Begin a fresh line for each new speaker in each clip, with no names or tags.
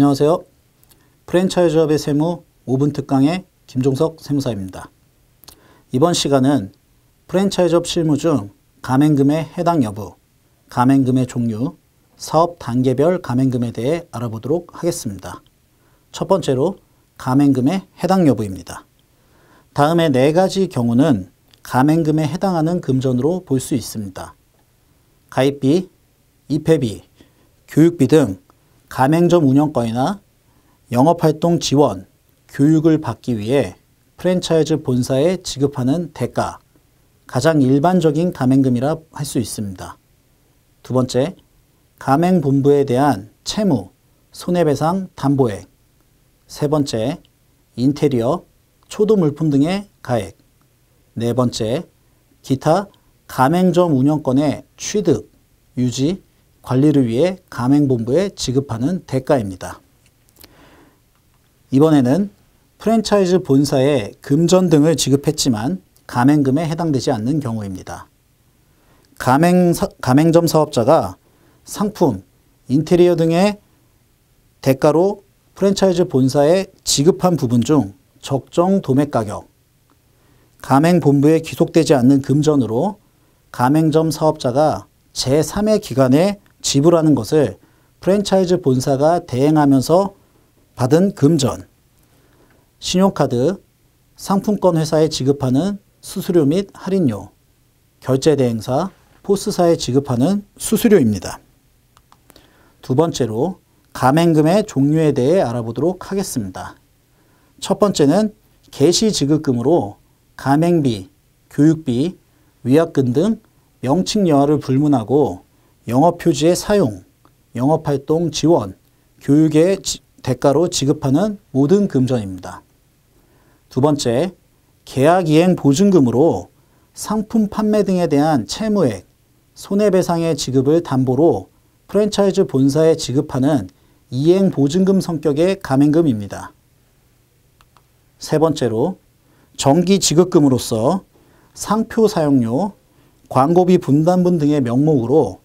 안녕하세요. 프랜차이즈업의 세무 5분 특강의 김종석 세무사입니다. 이번 시간은 프랜차이즈업 실무 중 가맹금의 해당 여부, 가맹금의 종류, 사업 단계별 가맹금에 대해 알아보도록 하겠습니다. 첫 번째로 가맹금의 해당 여부입니다. 다음에 네 가지 경우는 가맹금에 해당하는 금전으로 볼 수 있습니다. 가입비, 입회비, 교육비 등 가맹점 운영권이나 영업활동 지원, 교육을 받기 위해 프랜차이즈 본사에 지급하는 대가, 가장 일반적인 가맹금이라 할 수 있습니다. 두 번째, 가맹본부에 대한 채무, 손해배상, 담보액. 세 번째, 인테리어, 초도 물품 등의 가액. 네 번째, 기타 가맹점 운영권의 취득, 유지, 관리를 위해 가맹본부에 지급하는 대가입니다. 이번에는 프랜차이즈 본사에 금전 등을 지급했지만 가맹금에 해당되지 않는 경우입니다. 가맹, 가맹점 사업자가 상품, 인테리어 등의 대가로 프랜차이즈 본사에 지급한 부분 중 적정 도매 가격, 가맹본부에 기속되지 않는 금전으로 가맹점 사업자가 제3의 기간에 지불하는 것을 프랜차이즈 본사가 대행하면서 받은 금전, 신용카드, 상품권 회사에 지급하는 수수료 및 할인료, 결제대행사, 포스사에 지급하는 수수료입니다. 두 번째로 가맹금의 종류에 대해 알아보도록 하겠습니다. 첫 번째는 개시 지급금으로 가맹비, 교육비, 위약금 등 명칭 여하를 불문하고 영업 표지의 사용, 영업 활동 지원, 교육의 지, 대가로 지급하는 모든 금전입니다. 두 번째, 계약 이행 보증금으로 상품 판매 등에 대한 채무액, 손해배상의 지급을 담보로 프랜차이즈 본사에 지급하는 이행 보증금 성격의 가맹금입니다. 세 번째로 정기 지급금으로서 상표 사용료, 광고비 분담분 등의 명목으로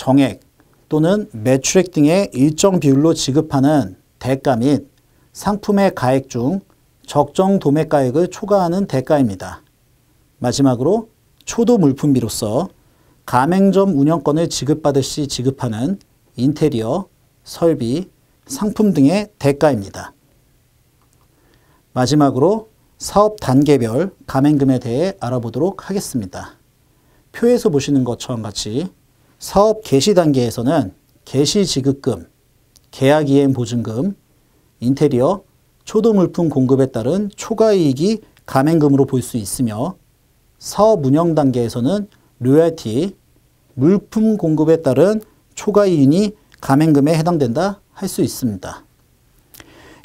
정액 또는 매출액 등의 일정 비율로 지급하는 대가 및 상품의 가액 중 적정 도매가액을 초과하는 대가입니다. 마지막으로 초도 물품비로서 가맹점 운영권을 지급받을 시 지급하는 인테리어, 설비, 상품 등의 대가입니다. 마지막으로 사업 단계별 가맹금에 대해 알아보도록 하겠습니다. 표에서 보시는 것처럼 같이 사업 개시 단계에서는 개시 지급금, 계약 이행 보증금, 인테리어, 초도 물품 공급에 따른 초과 이익이 가맹금으로볼 수 있으며 사업 운영 단계에서는 로얄티 물품 공급에 따른 초과 이익이가맹금에 해당된다 할 수 있습니다.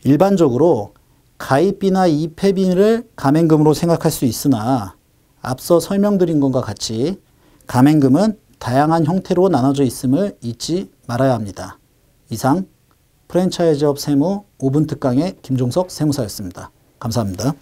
일반적으로 가입비나 입회비를 가맹금으로 생각할 수 있으나 앞서 설명드린 것과 같이 가맹금은 다양한 형태로 나눠져 있음을 잊지 말아야 합니다. 이상 프랜차이즈업 세무 5분 특강의 김종석 세무사였습니다. 감사합니다.